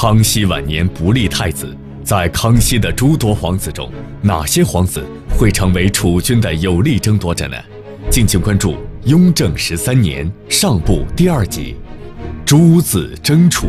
康熙晚年不立太子，在康熙的诸多皇子中，哪些皇子会成为储君的有力争夺者呢？敬请关注《雍正十三年上部》第二集，《诸子争储》。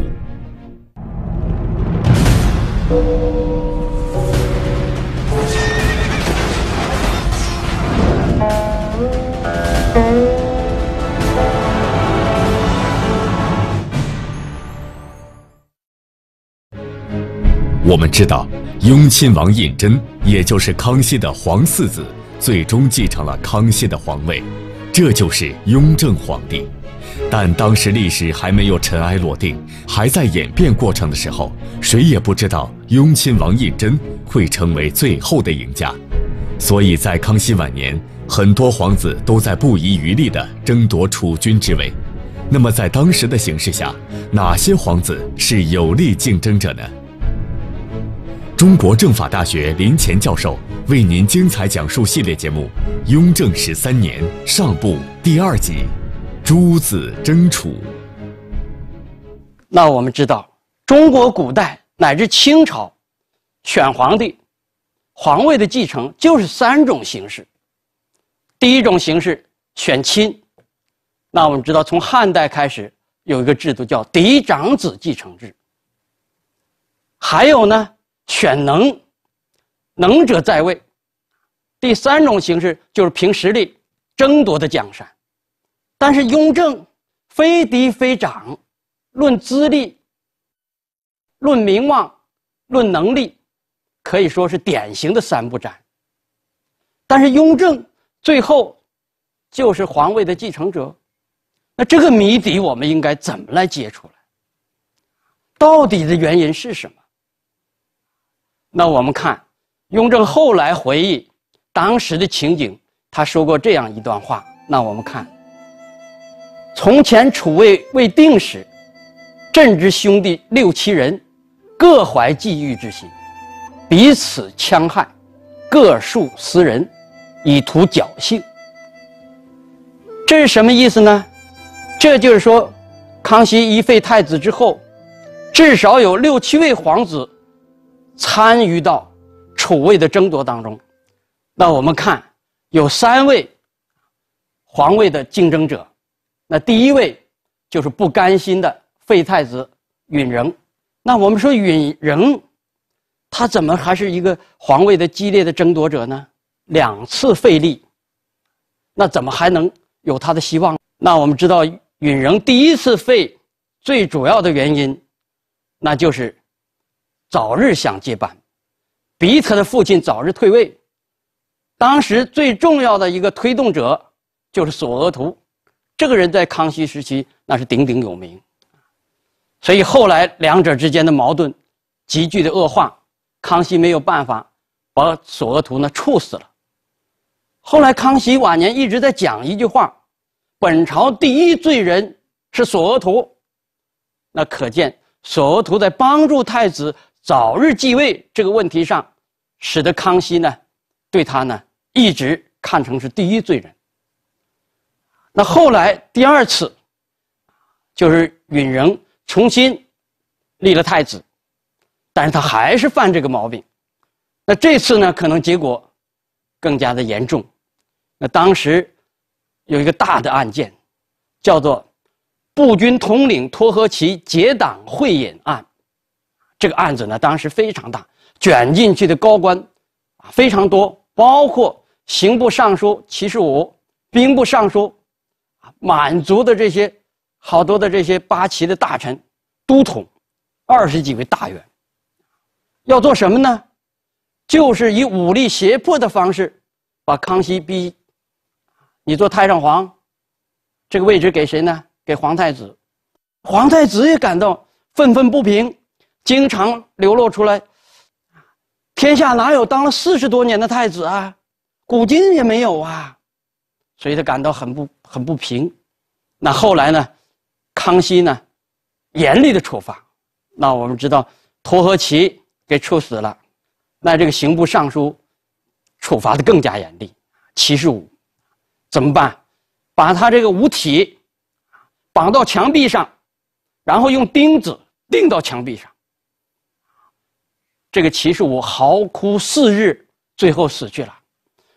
我们知道，雍亲王胤禛，也就是康熙的皇四子，最终继承了康熙的皇位，这就是雍正皇帝。但当时历史还没有尘埃落定，还在演变过程的时候，谁也不知道雍亲王胤禛会成为最后的赢家。所以在康熙晚年，很多皇子都在不遗余力地争夺储君之位。那么在当时的形势下，哪些皇子是有力竞争者呢？中国政法大学林乾教授为您精彩讲述系列节目《雍正十三年上部》第二集，《诸子争储》。那我们知道，中国古代乃至清朝，选皇帝、皇位的继承就是三种形式。第一种形式选亲，那我们知道，从汉代开始有一个制度叫嫡长子继承制。还有呢？选能，能者在位。第三种形式就是凭实力争夺的江山。但是雍正非嫡非长，论资历、论名望、论能力，可以说是典型的三不沾。但是雍正最后就是皇位的继承者，那这个谜底我们应该怎么来揭出来？到底的原因是什么？那我们看，雍正后来回忆当时的情景，他说过这样一段话。那我们看，从前楚魏未定时，朕之兄弟六七人，各怀觊觎之心，彼此戕害，各树私人，以图侥幸。这是什么意思呢？这就是说，康熙一废太子之后，至少有六七位皇子。参与到楚魏的争夺当中。那我们看，有三位皇位的竞争者。那第一位就是不甘心的废太子允仁。那我们说允仁，他怎么还是一个皇位的激烈的争夺者呢？两次废立，那怎么还能有他的希望？那我们知道允仁第一次废，最主要的原因，那就是。早日想接班，彼此的父亲早日退位。当时最重要的一个推动者就是索额图，这个人在康熙时期那是鼎鼎有名。所以后来两者之间的矛盾急剧的恶化，康熙没有办法，把索额图呢处死了。后来康熙晚年一直在讲一句话：“本朝第一罪人是索额图。”那可见索额图在帮助太子。早日继位这个问题上，使得康熙呢，对他呢一直看成是第一罪人。那后来第二次，就是允仍重新立了太子，但是他还是犯这个毛病。那这次呢，可能结果更加的严重。那当时有一个大的案件，叫做步军统领托合其结党会饮案。这个案子呢，当时非常大，卷进去的高官啊非常多，包括刑部尚书齐世武、兵部尚书啊，满族的这些好多的这些八旗的大臣、都统，二十几位大员。要做什么呢？就是以武力胁迫的方式，把康熙逼你做太上皇，这个位置给谁呢？给皇太子。皇太子也感到愤愤不平。经常流露出来，天下哪有当了四十多年的太子啊？古今也没有啊，所以他感到很不很不平。那后来呢？康熙呢？严厉的处罚。那我们知道，托和奇给处死了。那这个刑部尚书处罚的更加严厉，七十五，怎么办？把他这个五体绑到墙壁上，然后用钉子钉到墙壁上。这个齐世武嚎哭四日，最后死去了。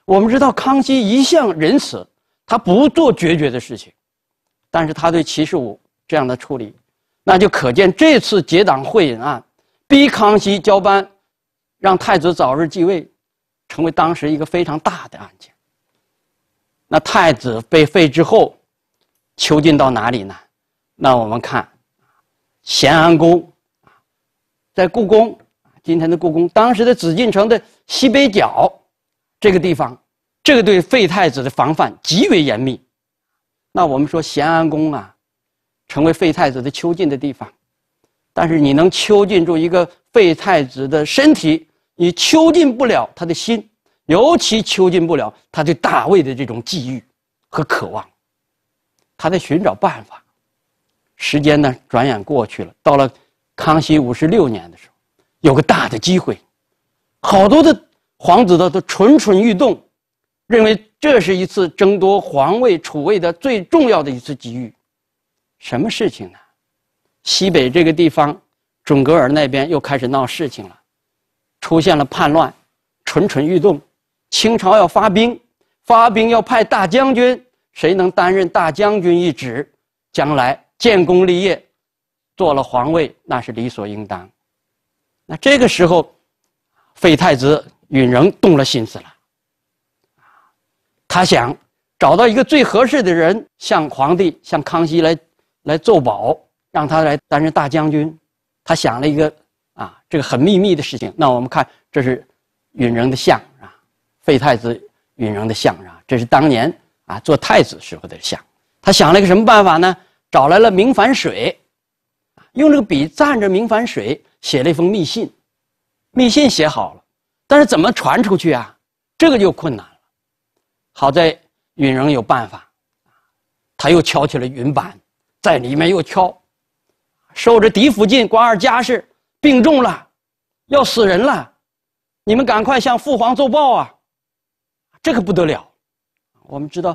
我们知道康熙一向仁慈，他不做决绝的事情，但是他对齐世武这样的处理，那就可见这次结党会隐案，逼康熙交班，让太子早日继位，成为当时一个非常大的案件。那太子被废之后，囚禁到哪里呢？那我们看，咸安宫啊，在故宫。今天的故宫，当时的紫禁城的西北角，这个地方，这个对废太子的防范极为严密。那我们说咸安宫啊，成为废太子的囚禁的地方。但是你能囚禁住一个废太子的身体，你囚禁不了他的心，尤其囚禁不了他对大卫的这种寄觎和渴望。他在寻找办法。时间呢，转眼过去了，到了康熙五十六年的时候。有个大的机会，好多的皇子都都蠢蠢欲动，认为这是一次争夺皇位储位的最重要的一次机遇。什么事情呢？西北这个地方，准格尔那边又开始闹事情了，出现了叛乱，蠢蠢欲动。清朝要发兵，发兵要派大将军，谁能担任大将军一职，将来建功立业，做了皇位那是理所应当。那这个时候，废太子允仍动了心思了，啊，他想找到一个最合适的人，向皇帝、向康熙来来奏保，让他来担任大将军。他想了一个啊，这个很秘密的事情。那我们看，这是允仍的像啊，废太子允仍的像啊，这是当年啊做太子时候的像。他想了一个什么办法呢？找来了明矾水。用这个笔蘸着明矾水写了一封密信，密信写好了，但是怎么传出去啊？这个就困难了。好在允仍有办法，他又敲起了云板，在里面又敲，说：“这狄福晋关二家事，病重了，要死人了，你们赶快向父皇奏报啊！这可不得了！我们知道，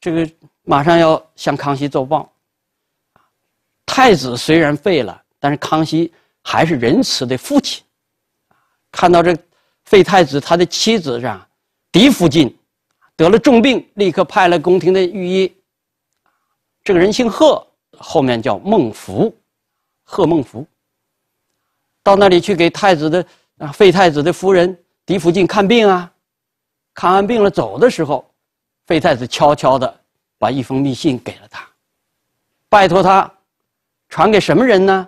这个马上要向康熙奏报。”太子虽然废了，但是康熙还是仁慈的父亲。看到这废太子，他的妻子啊，嫡福晋得了重病，立刻派了宫廷的御医。这个人姓贺，后面叫孟福，贺孟福。到那里去给太子的啊，废太子的夫人嫡福晋看病啊。看完病了，走的时候，废太子悄悄的把一封密信给了他，拜托他。传给什么人呢？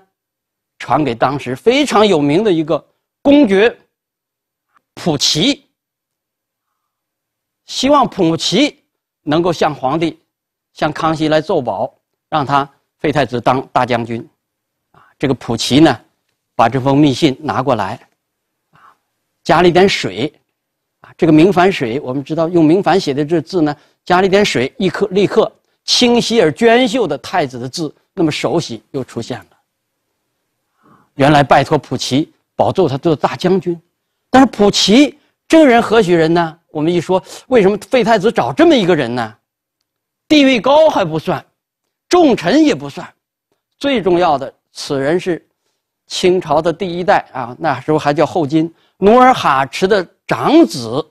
传给当时非常有名的一个公爵普奇，希望普奇能够向皇帝、向康熙来奏保，让他废太子当大将军。啊，这个普奇呢，把这封密信拿过来，啊，加了一点水，啊，这个明矾水，我们知道用明矾写的这字呢，加了一点水，立刻立刻。清晰而娟秀的太子的字，那么熟悉又出现了。原来拜托普奇保奏他做大将军，但是普奇这个人何许人呢？我们一说，为什么废太子找这么一个人呢？地位高还不算，重臣也不算，最重要的，此人是清朝的第一代啊，那时候还叫后金努尔哈赤的长子，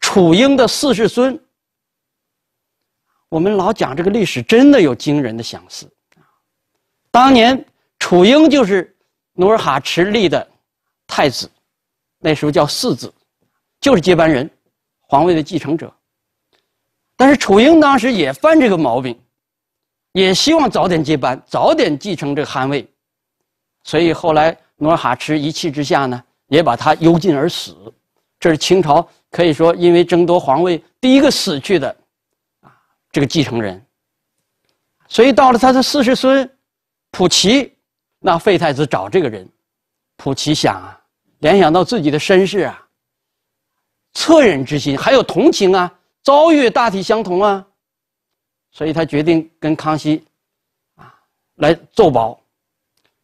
楚英的四世孙。我们老讲这个历史，真的有惊人的相似。当年楚英就是努尔哈赤立的太子，那时候叫四子，就是接班人、皇位的继承者。但是楚英当时也犯这个毛病，也希望早点接班，早点继承这个汗位。所以后来努尔哈赤一气之下呢，也把他幽禁而死。这是清朝可以说因为争夺皇位第一个死去的。这个继承人，所以到了他的四世孙，溥奇，那废太子找这个人，溥奇想啊，联想到自己的身世啊，恻隐之心，还有同情啊，遭遇大体相同啊，所以他决定跟康熙，啊，来奏保，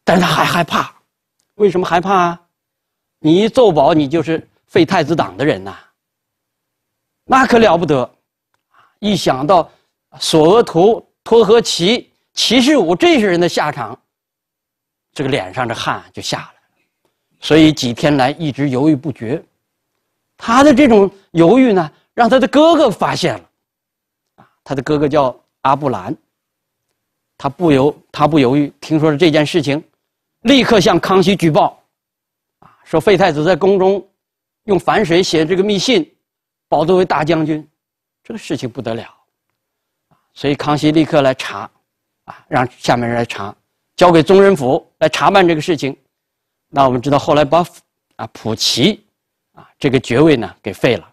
但是他还害怕，为什么害怕啊？你一奏保，你就是废太子党的人呐，那可了不得，一想到。索额图、托合齐、齐士武这些人的下场，这个脸上的汗就下来了。所以几天来一直犹豫不决。他的这种犹豫呢，让他的哥哥发现了。他的哥哥叫阿布兰。他不由他不犹豫，听说了这件事情，立刻向康熙举报。啊，说废太子在宫中用反水写这个密信，保奏为大将军，这个事情不得了。所以康熙立刻来查，啊，让下面人来查，交给宗人府来查办这个事情。那我们知道后来把啊溥齐，啊这个爵位呢给废了，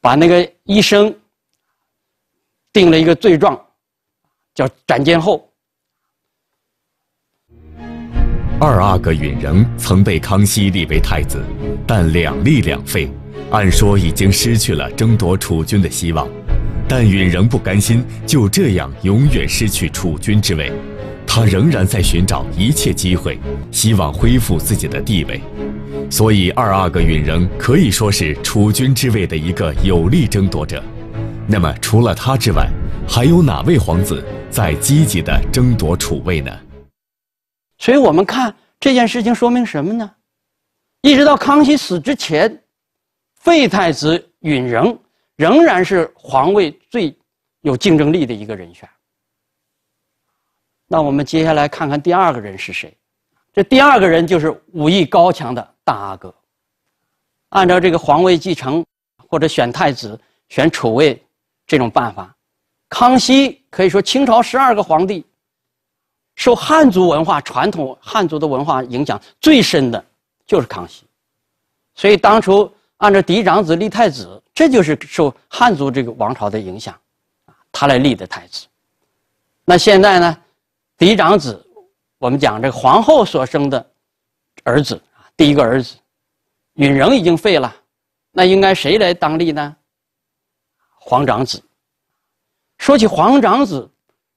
把那个医生定了一个罪状，叫斩监候。二阿哥允仍曾被康熙立为太子，但两立两废，按说已经失去了争夺储君的希望。但允仍不甘心就这样永远失去储君之位，他仍然在寻找一切机会，希望恢复自己的地位。所以，二阿哥允仍可以说是储君之位的一个有力争夺者。那么，除了他之外，还有哪位皇子在积极地争夺储位呢？所以我们看这件事情说明什么呢？一直到康熙死之前，废太子允仍。仍然是皇位最有竞争力的一个人选。那我们接下来看看第二个人是谁？这第二个人就是武艺高强的大阿哥。按照这个皇位继承或者选太子、选储位这种办法，康熙可以说清朝十二个皇帝，受汉族文化传统、汉族的文化影响最深的就是康熙。所以当初按照嫡长子立太子。这就是受汉族这个王朝的影响，他来立的太子。那现在呢，嫡长子，我们讲这皇后所生的儿子啊，第一个儿子允仍已经废了，那应该谁来当立呢？皇长子。说起皇长子，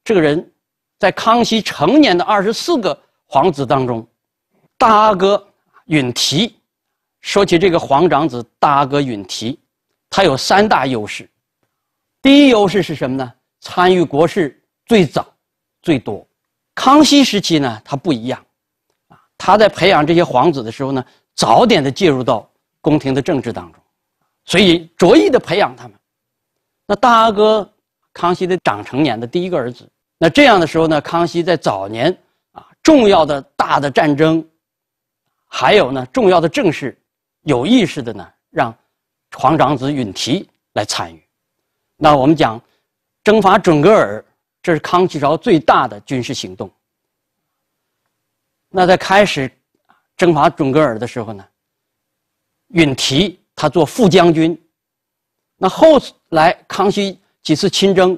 这个人在康熙成年的二十四个皇子当中，大阿哥允提。说起这个皇长子大阿哥允提。他有三大优势，第一优势是什么呢？参与国事最早、最多。康熙时期呢，他不一样，啊，他在培养这些皇子的时候呢，早点的介入到宫廷的政治当中，所以着意的培养他们。那大阿哥，康熙的长成年的第一个儿子，那这样的时候呢，康熙在早年啊，重要的大的战争，还有呢，重要的政事，有意识的呢让。皇长子允题来参与。那我们讲，征伐准噶尔，这是康熙朝最大的军事行动。那在开始征伐准噶尔的时候呢，允题他做副将军。那后来康熙几次亲征，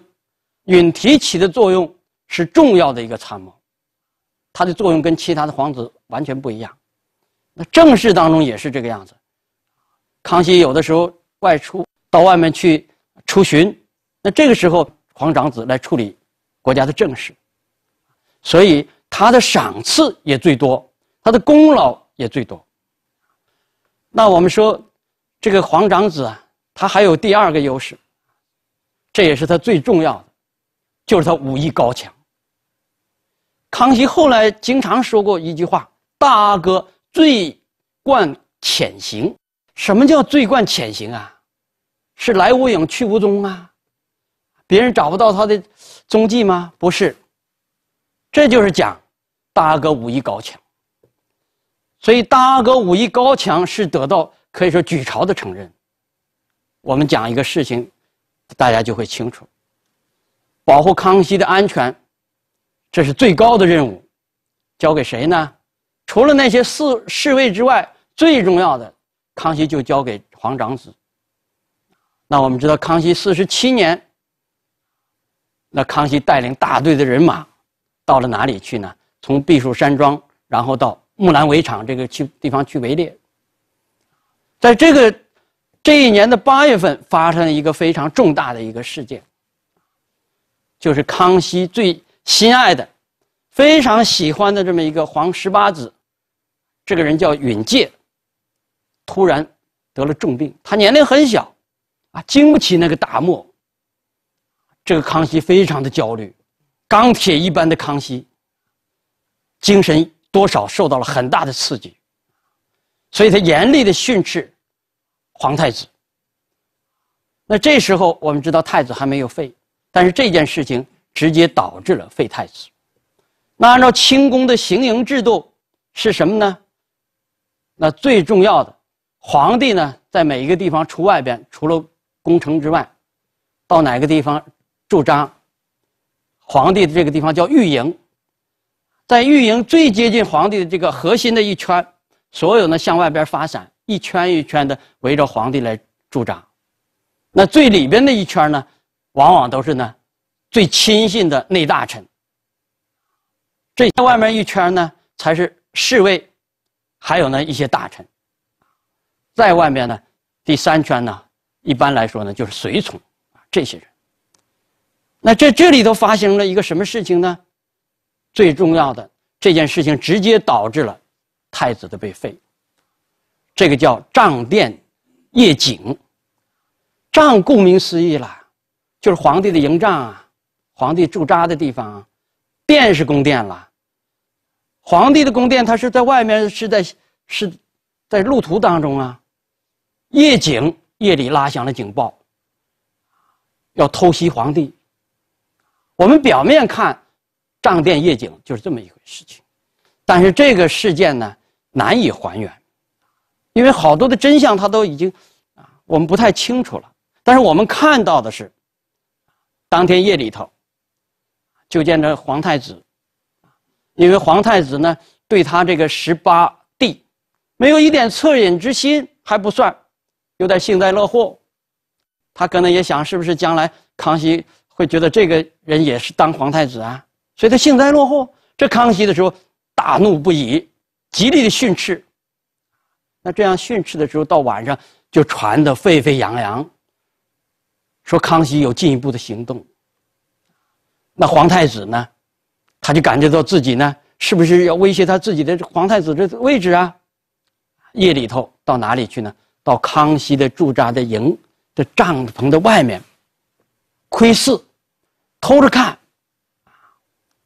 允题起的作用是重要的一个参谋，他的作用跟其他的皇子完全不一样。那正式当中也是这个样子。康熙有的时候外出到外面去出巡，那这个时候皇长子来处理国家的政事，所以他的赏赐也最多，他的功劳也最多。那我们说这个皇长子啊，他还有第二个优势，这也是他最重要的，就是他武艺高强。康熙后来经常说过一句话：“大阿哥最惯潜行。”什么叫醉惯潜行啊？是来无影去无踪啊？别人找不到他的踪迹吗？不是，这就是讲大阿哥武艺高强。所以大阿哥武艺高强是得到可以说举朝的承认。我们讲一个事情，大家就会清楚：保护康熙的安全，这是最高的任务。交给谁呢？除了那些侍侍卫之外，最重要的。康熙就交给皇长子。那我们知道，康熙四十七年，那康熙带领大队的人马，到了哪里去呢？从避暑山庄，然后到木兰围场这个去地方去围猎。在这个这一年的八月份，发生了一个非常重大的一个事件，就是康熙最心爱的、非常喜欢的这么一个皇十八子，这个人叫允戒。突然得了重病，他年龄很小，啊，经不起那个打磨。这个康熙非常的焦虑，钢铁一般的康熙，精神多少受到了很大的刺激，所以他严厉的训斥皇太子。那这时候我们知道太子还没有废，但是这件事情直接导致了废太子。那按照清宫的行营制度是什么呢？那最重要的。皇帝呢，在每一个地方，除外边除了宫城之外，到哪个地方驻扎，皇帝的这个地方叫御营。在御营最接近皇帝的这个核心的一圈，所有呢向外边发展，一圈一圈的围着皇帝来驻扎。那最里边的一圈呢，往往都是呢最亲信的内大臣。这外面一圈呢，才是侍卫，还有呢一些大臣。在外面呢，第三圈呢，一般来说呢就是随从啊，这些人。那这这里头发生了一个什么事情呢？最重要的这件事情直接导致了太子的被废。这个叫帐殿夜景。帐顾名思义了，就是皇帝的营帐啊，皇帝驻扎的地方。啊。殿是宫殿了，皇帝的宫殿他是在外面，是在是，在路途当中啊。夜警夜里拉响了警报，要偷袭皇帝。我们表面看，帐殿夜警就是这么一个事情，但是这个事件呢，难以还原，因为好多的真相他都已经啊，我们不太清楚了。但是我们看到的是，当天夜里头，就见着皇太子，因为皇太子呢，对他这个十八弟没有一点恻隐之心，还不算。有点幸灾乐祸，他可能也想，是不是将来康熙会觉得这个人也是当皇太子啊？所以他幸灾乐祸。这康熙的时候大怒不已，极力的训斥。那这样训斥的时候，到晚上就传得沸沸扬扬，说康熙有进一步的行动。那皇太子呢，他就感觉到自己呢，是不是要威胁他自己的皇太子的位置啊？夜里头到哪里去呢？到康熙的驻扎的营的帐篷的外面，窥视，偷着看。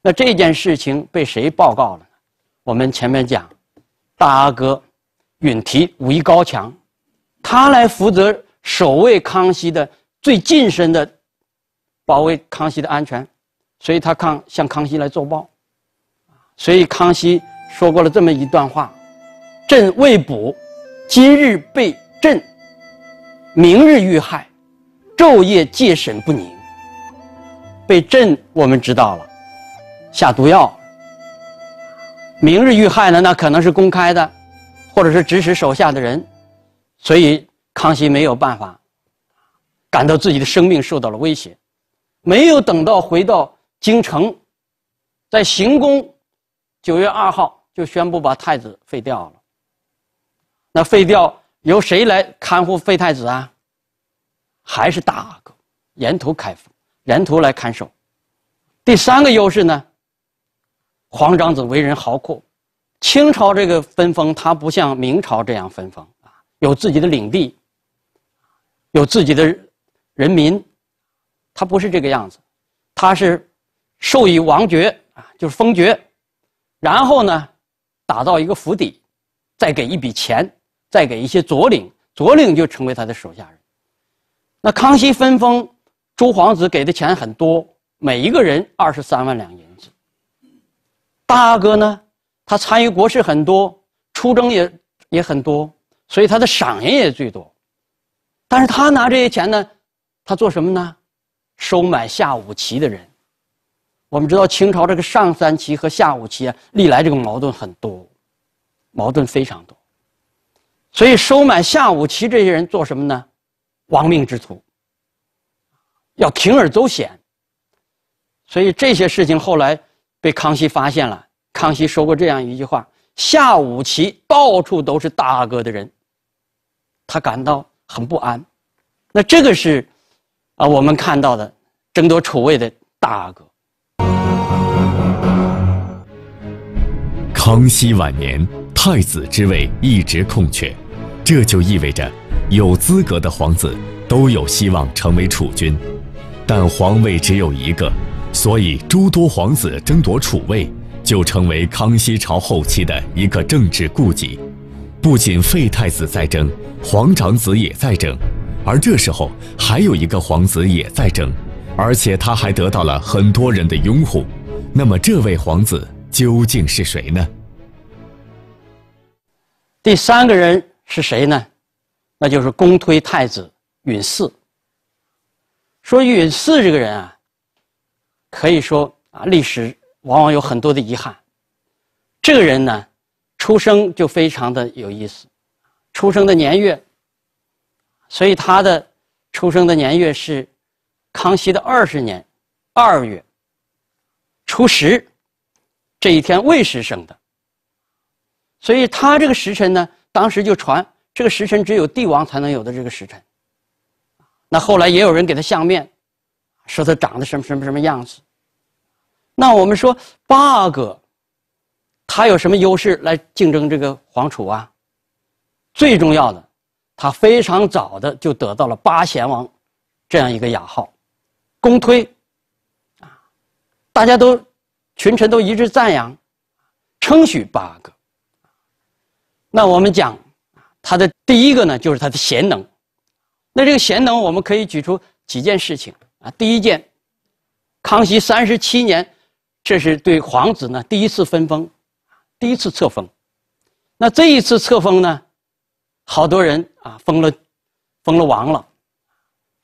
那这件事情被谁报告了？我们前面讲，大阿哥允提武艺高强，他来负责守卫康熙的最近身的，保卫康熙的安全，所以他康向康熙来奏报。所以康熙说过了这么一段话：“朕未卜，今日被。”朕明日遇害，昼夜戒神不宁。被朕我们知道了，下毒药。明日遇害呢，那可能是公开的，或者是指使手下的人。所以康熙没有办法，感到自己的生命受到了威胁，没有等到回到京城，在行宫九月二号就宣布把太子废掉了。那废掉。由谁来看护废太子啊？还是大阿哥，沿途开府，沿途来看守。第三个优势呢？皇长子为人豪阔，清朝这个分封他不像明朝这样分封啊，有自己的领地，有自己的人民，他不是这个样子，他是授以王爵啊，就是封爵，然后呢，打造一个府邸，再给一笔钱。再给一些佐领，佐领就成为他的手下人。那康熙分封诸皇子，给的钱很多，每一个人二十三万两银子。大阿哥呢，他参与国事很多，出征也也很多，所以他的赏银也最多。但是他拿这些钱呢，他做什么呢？收买下五旗的人。我们知道清朝这个上三旗和下五旗啊，历来这个矛盾很多，矛盾非常多。所以收买夏武旗这些人做什么呢？亡命之徒，要铤而走险。所以这些事情后来被康熙发现了。康熙说过这样一句话：“夏武旗到处都是大阿哥的人。”他感到很不安。那这个是啊，我们看到的争夺储位的大阿哥。康熙晚年，太子之位一直空缺。这就意味着，有资格的皇子都有希望成为储君，但皇位只有一个，所以诸多皇子争夺储位就成为康熙朝后期的一个政治痼疾。不仅废太子在争，皇长子也在争，而这时候还有一个皇子也在争，而且他还得到了很多人的拥护。那么这位皇子究竟是谁呢？第三个人。是谁呢？那就是公推太子允嗣。说允嗣这个人啊，可以说啊，历史往往有很多的遗憾。这个人呢，出生就非常的有意思，出生的年月，所以他的出生的年月是康熙的二十年二月初十这一天未时生的，所以他这个时辰呢。当时就传这个时辰只有帝王才能有的这个时辰，那后来也有人给他相面，说他长得什么什么什么样子。那我们说八阿哥，他有什么优势来竞争这个皇储啊？最重要的，他非常早的就得到了八贤王这样一个雅号，公推，啊，大家都群臣都一致赞扬，称许八阿哥。那我们讲他的第一个呢，就是他的贤能。那这个贤能，我们可以举出几件事情啊。第一件，康熙三十七年，这是对皇子呢第一次分封，第一次册封。那这一次册封呢，好多人啊，封了，封了王了，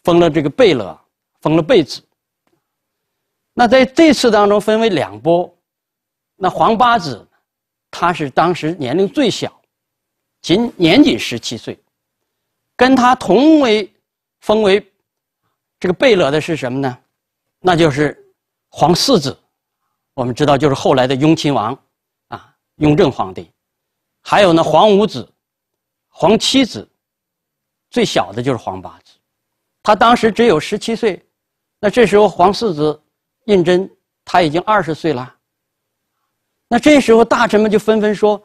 封了这个贝勒，封了贝子。那在这次当中，分为两波。那皇八子，他是当时年龄最小。仅年仅十七岁，跟他同为封为这个贝勒的是什么呢？那就是皇四子，我们知道就是后来的雍亲王啊，雍正皇帝。还有呢，皇五子、皇七子，最小的就是皇八子，他当时只有十七岁。那这时候，皇四子胤禛他已经二十岁了。那这时候，大臣们就纷纷说。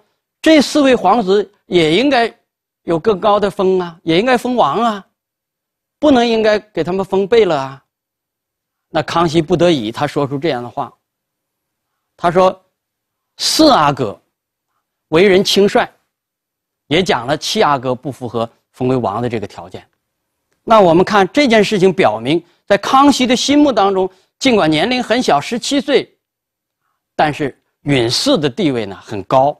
这四位皇子也应该有更高的封啊，也应该封王啊，不能应该给他们封贝勒啊。那康熙不得已，他说出这样的话。他说：“四阿哥为人轻率，也讲了七阿哥不符合封为王的这个条件。”那我们看这件事情，表明在康熙的心目当中，尽管年龄很小，十七岁，但是允嗣的地位呢很高。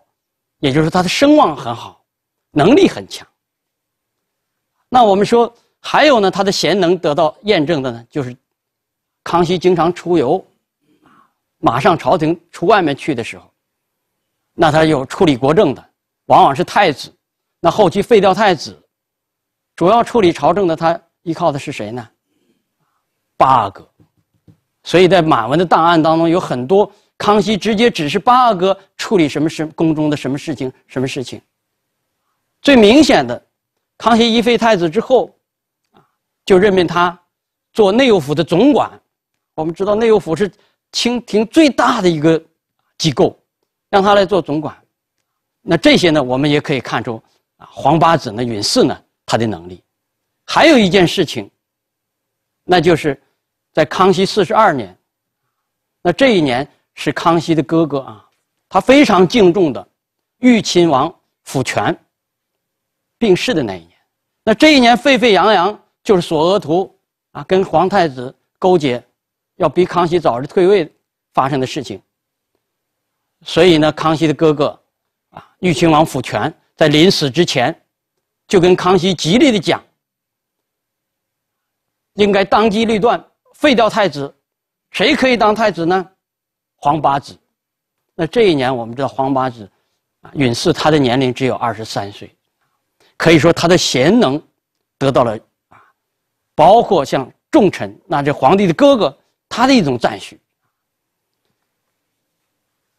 也就是他的声望很好，能力很强。那我们说还有呢，他的贤能得到验证的呢，就是康熙经常出游，马上朝廷出外面去的时候，那他有处理国政的，往往是太子。那后期废掉太子，主要处理朝政的，他依靠的是谁呢？八阿哥。所以在满文的档案当中有很多。康熙直接指示八阿哥处理什么事，宫中的什么事情？什么事情？最明显的，康熙一废太子之后，啊，就任命他做内务府的总管。我们知道内务府是清廷最大的一个机构，让他来做总管。那这些呢，我们也可以看出啊，皇八子呢允祀呢他的能力。还有一件事情，那就是在康熙四十二年，那这一年。是康熙的哥哥啊，他非常敬重的裕亲王福全。病逝的那一年，那这一年沸沸扬扬，就是索额图啊跟皇太子勾结，要逼康熙早日退位，发生的事情。所以呢，康熙的哥哥啊，裕亲王福全在临死之前，就跟康熙极力的讲，应该当机立断，废掉太子，谁可以当太子呢？皇八子，那这一年我们知道，皇八子啊，陨他的年龄只有二十三岁，可以说他的贤能得到了啊，包括像重臣，那这皇帝的哥哥，他的一种赞许。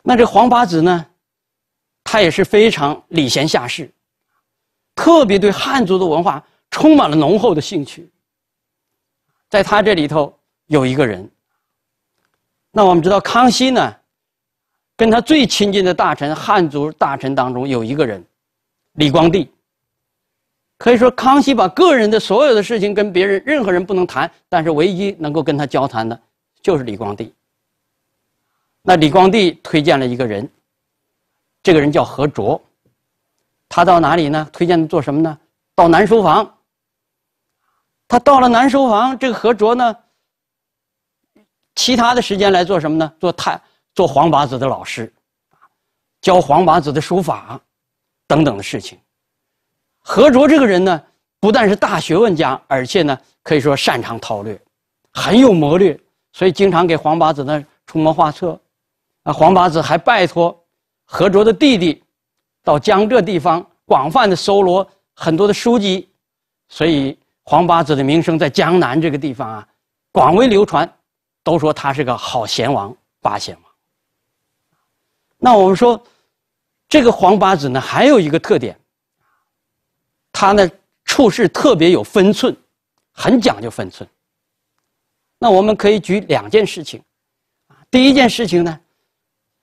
那这皇八子呢，他也是非常礼贤下士，特别对汉族的文化充满了浓厚的兴趣。在他这里头有一个人。那我们知道康熙呢，跟他最亲近的大臣，汉族大臣当中有一个人，李光地。可以说，康熙把个人的所有的事情跟别人任何人不能谈，但是唯一能够跟他交谈的，就是李光地。那李光地推荐了一个人，这个人叫何卓，他到哪里呢？推荐做什么呢？到南书房。他到了南书房，这个何卓呢？其他的时间来做什么呢？做太做黄八子的老师，教黄八子的书法，等等的事情。何卓这个人呢，不但是大学问家，而且呢，可以说擅长韬略，很有谋略，所以经常给黄八子呢出谋划策。啊，黄八子还拜托何卓的弟弟，到江浙地方广泛的搜罗很多的书籍，所以黄八子的名声在江南这个地方啊，广为流传。都说他是个好贤王，八贤王。那我们说，这个皇八子呢，还有一个特点，他呢处事特别有分寸，很讲究分寸。那我们可以举两件事情，第一件事情呢，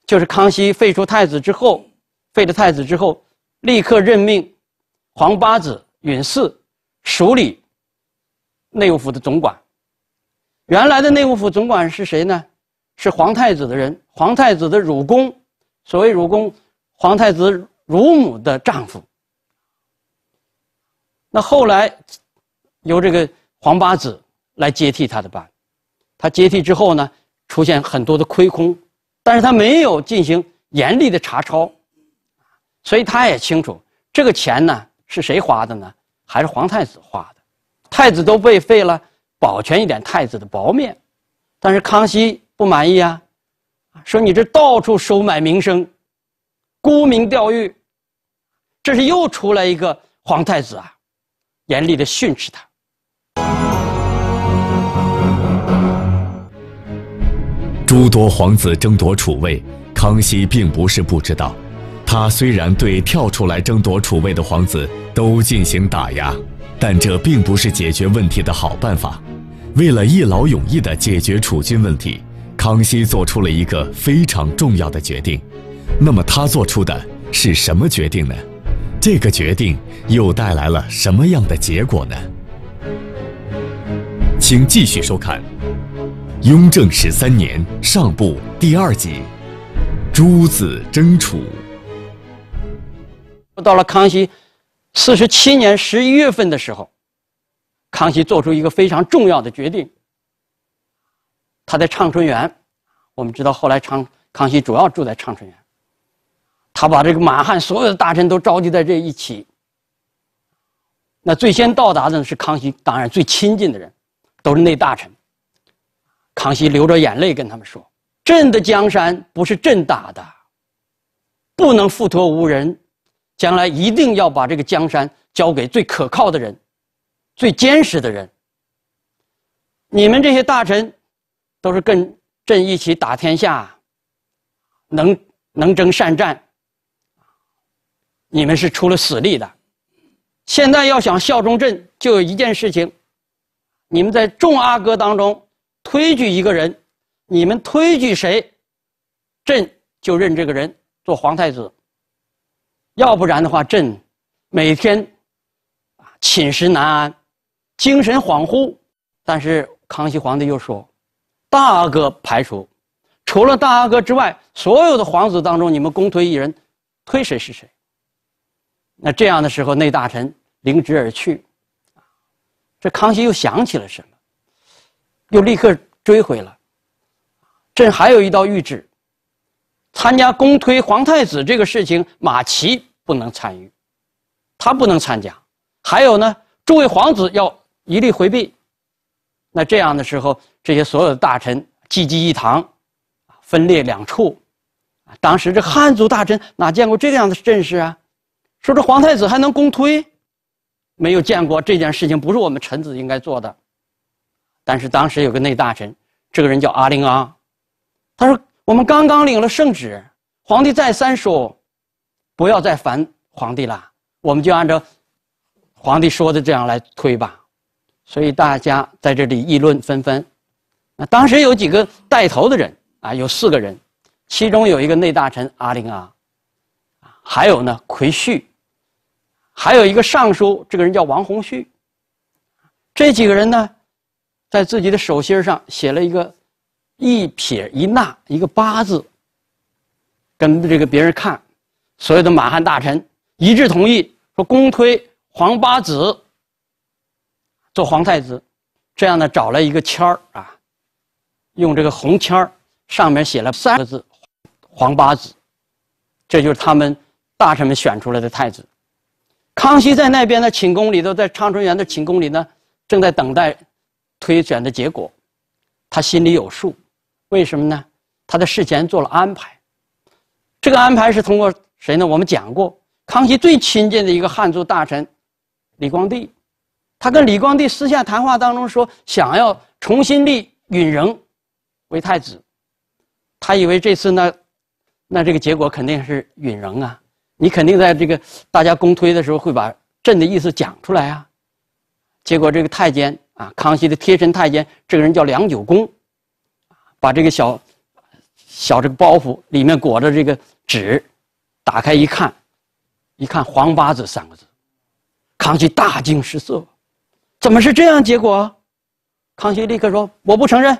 就是康熙废除太子之后，废了太子之后，立刻任命皇八子允嗣署理内务府的总管。原来的内务府总管是谁呢？是皇太子的人，皇太子的乳公，所谓乳公，皇太子乳母的丈夫。那后来由这个皇八子来接替他的班，他接替之后呢，出现很多的亏空，但是他没有进行严厉的查抄，所以他也清楚这个钱呢是谁花的呢？还是皇太子花的，太子都被废了。保全一点太子的薄面，但是康熙不满意啊，说你这到处收买名声，沽名钓誉，这是又出来一个皇太子啊，严厉的训斥他。诸多皇子争夺储位，康熙并不是不知道，他虽然对跳出来争夺储位的皇子都进行打压，但这并不是解决问题的好办法。为了一劳永逸地解决储君问题，康熙做出了一个非常重要的决定。那么他做出的是什么决定呢？这个决定又带来了什么样的结果呢？请继续收看《雍正十三年上部》第二集《诸子争储》。到了康熙四十七年十一月份的时候。康熙做出一个非常重要的决定，他在畅春园，我们知道后来康康熙主要住在畅春园。他把这个满汉所有的大臣都召集在这一起。那最先到达的是康熙，当然最亲近的人，都是内大臣。康熙流着眼泪跟他们说：“朕的江山不是朕打的，不能付托无人，将来一定要把这个江山交给最可靠的人。”最坚实的人，你们这些大臣，都是跟朕一起打天下，能能征善战，你们是出了死力的。现在要想效忠朕，就有一件事情，你们在众阿哥当中推举一个人，你们推举谁，朕就认这个人做皇太子。要不然的话，朕每天啊寝食难安。精神恍惚，但是康熙皇帝又说：“大阿哥排除，除了大阿哥之外，所有的皇子当中，你们公推一人，推谁是谁。”那这样的时候，内大臣领旨而去。这康熙又想起了什么，又立刻追回了。朕还有一道谕旨：参加公推皇太子这个事情，马齐不能参与，他不能参加。还有呢，诸位皇子要。一律回避。那这样的时候，这些所有的大臣聚集一堂，分列两处。啊，当时这汉族大臣哪见过这样的阵势啊？说这皇太子还能公推，没有见过这件事情，不是我们臣子应该做的。但是当时有个内大臣，这个人叫阿灵阿，他说：“我们刚刚领了圣旨，皇帝再三说，不要再烦皇帝了，我们就按照皇帝说的这样来推吧。”所以大家在这里议论纷纷。那当时有几个带头的人啊，有四个人，其中有一个内大臣阿灵阿，还有呢奎旭，还有一个尚书，这个人叫王洪旭。这几个人呢，在自己的手心上写了一个一撇一捺一个八字，跟这个别人看，所有的满汉大臣一致同意说，公推皇八子。做皇太子，这样呢，找了一个签儿啊，用这个红签儿，上面写了三个字“皇八子”，这就是他们大臣们选出来的太子。康熙在那边的寝宫里头，在畅春园的寝宫里呢，正在等待推选的结果。他心里有数，为什么呢？他在事前做了安排。这个安排是通过谁呢？我们讲过，康熙最亲近的一个汉族大臣李光地。他跟李光地私下谈话当中说，想要重新立允仍为太子。他以为这次呢，那这个结果肯定是允仍啊，你肯定在这个大家公推的时候会把朕的意思讲出来啊。结果这个太监啊，康熙的贴身太监，这个人叫梁九公，把这个小小这个包袱里面裹着这个纸，打开一看，一看“皇八子”三个字，康熙大惊失色。怎么是这样结果？康熙立刻说：“我不承认。”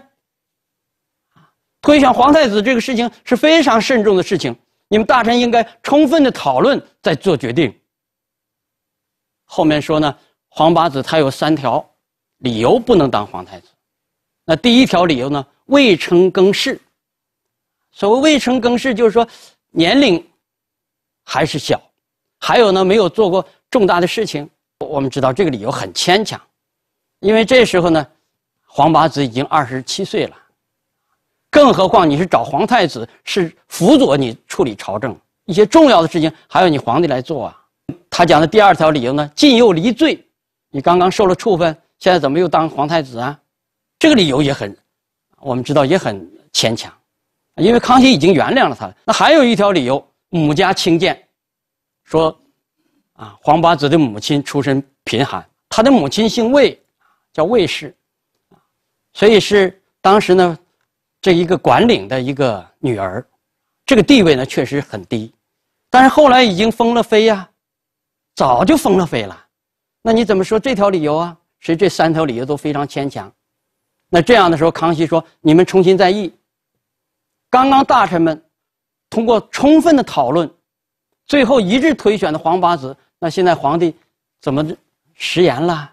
推选皇太子这个事情是非常慎重的事情，你们大臣应该充分的讨论再做决定。后面说呢，皇八子他有三条理由不能当皇太子。那第一条理由呢，未成更事。所谓未成更事，就是说年龄还是小，还有呢，没有做过重大的事情。我们知道这个理由很牵强，因为这时候呢，皇八子已经二十七岁了，更何况你是找皇太子是辅佐你处理朝政一些重要的事情，还要你皇帝来做啊。他讲的第二条理由呢，进又离罪，你刚刚受了处分，现在怎么又当皇太子啊？这个理由也很，我们知道也很牵强，因为康熙已经原谅了他。那还有一条理由，母家轻贱，说。啊，黄八子的母亲出身贫寒，他的母亲姓魏，叫魏氏，所以是当时呢，这一个管领的一个女儿，这个地位呢确实很低，但是后来已经封了妃呀，早就封了妃了，那你怎么说这条理由啊？其实这三条理由都非常牵强，那这样的时候，康熙说：“你们重新再议。”刚刚大臣们通过充分的讨论。最后一致推选的皇八子，那现在皇帝怎么食言了？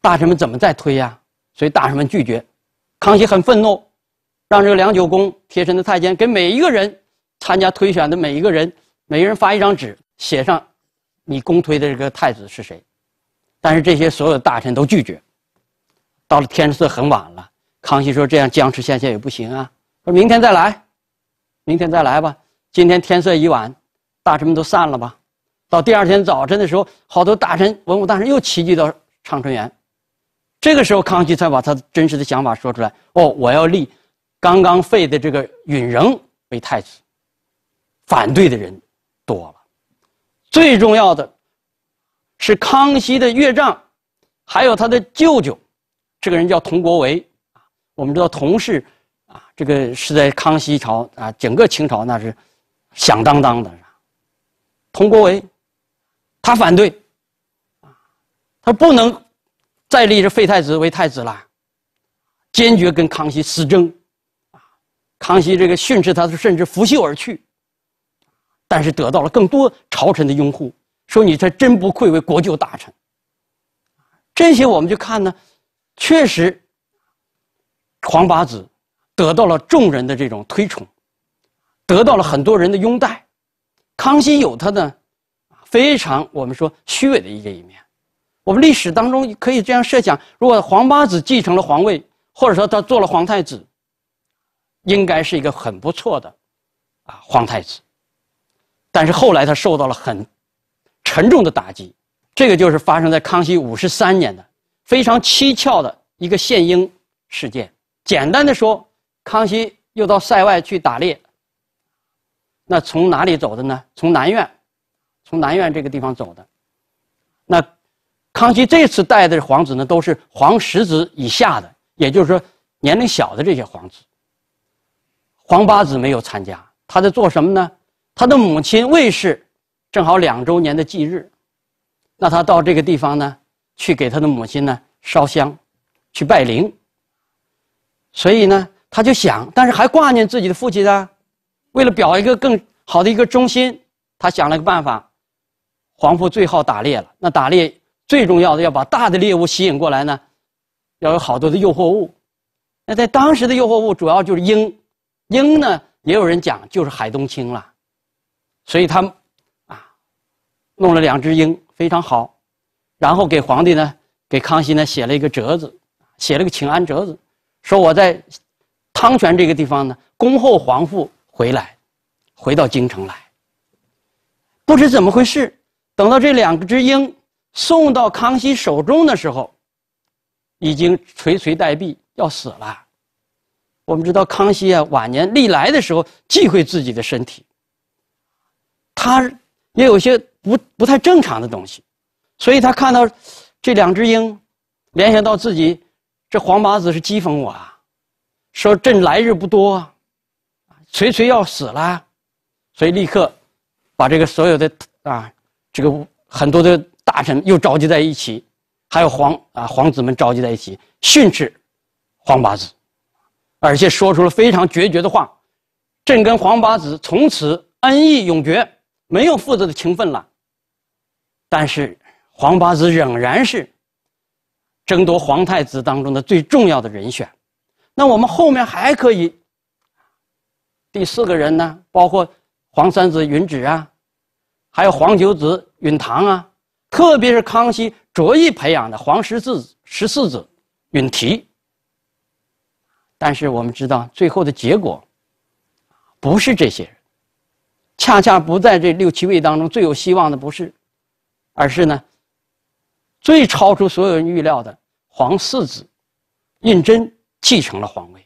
大臣们怎么再推呀？所以大臣们拒绝。康熙很愤怒，让这个梁九公贴身的太监给每一个人参加推选的每一个人，每人发一张纸，写上你公推的这个太子是谁。但是这些所有的大臣都拒绝。到了天色很晚了，康熙说：“这样僵持下去也不行啊！”说明天再来，明天再来吧。今天天色已晚。大臣们都散了吧。到第二天早晨的时候，好多大臣、文武大臣又齐聚到畅春园。这个时候，康熙才把他真实的想法说出来：“哦，我要立刚刚废的这个允仍为太子。”反对的人多了。最重要的，是康熙的岳丈，还有他的舅舅，这个人叫佟国维啊。我们知道佟氏啊，这个是在康熙朝啊，整个清朝那是响当当的。佟国维，他反对，他不能再立这废太子为太子了，坚决跟康熙死争，康熙这个训斥他，甚至拂袖而去。但是得到了更多朝臣的拥护，说你才真不愧为国舅大臣。这些我们就看呢，确实，皇八子得到了众人的这种推崇，得到了很多人的拥戴。康熙有他的，非常我们说虚伪的个一面。我们历史当中可以这样设想：如果皇八子继承了皇位，或者说他做了皇太子，应该是一个很不错的，啊皇太子。但是后来他受到了很沉重的打击，这个就是发生在康熙五十三年的非常蹊跷的一个献婴事件。简单的说，康熙又到塞外去打猎。那从哪里走的呢？从南苑，从南苑这个地方走的。那康熙这次带的皇子呢，都是皇十子以下的，也就是说年龄小的这些皇子。皇八子没有参加，他在做什么呢？他的母亲魏氏正好两周年的忌日，那他到这个地方呢，去给他的母亲呢烧香，去拜灵。所以呢，他就想，但是还挂念自己的父亲啊。为了表一个更好的一个忠心，他想了个办法。皇父最好打猎了，那打猎最重要的要把大的猎物吸引过来呢，要有好多的诱惑物。那在当时的诱惑物主要就是鹰，鹰呢也有人讲就是海东青了，所以他啊弄了两只鹰非常好，然后给皇帝呢，给康熙呢写了一个折子，写了个请安折子，说我在汤泉这个地方呢恭候皇父。回来，回到京城来。不知怎么回事，等到这两只鹰送到康熙手中的时候，已经垂垂待毙，要死了。我们知道康熙啊，晚年历来的时候忌讳自己的身体，他也有些不不太正常的东西，所以他看到这两只鹰，联想到自己，这皇八子是讥讽我啊，说朕来日不多啊。垂垂要死了，所以立刻把这个所有的啊，这个很多的大臣又召集在一起，还有皇啊皇子们召集在一起训斥黄八子，而且说出了非常决绝的话：“朕跟黄八子从此恩义永绝，没有父子的情分了。”但是黄八子仍然是争夺皇太子当中的最重要的人选。那我们后面还可以。第四个人呢，包括黄三子允祉啊，还有黄九子允唐啊，特别是康熙着意培养的黄十四子允提。但是我们知道，最后的结果不是这些人，恰恰不在这六七位当中最有希望的不是，而是呢，最超出所有人预料的黄四子，胤禛继承了皇位。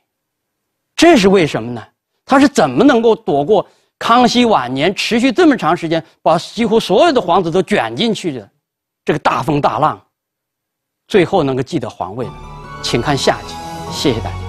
这是为什么呢？他是怎么能够躲过康熙晚年持续这么长时间，把几乎所有的皇子都卷进去的这个大风大浪，最后能够记得皇位的？请看下集，谢谢大家。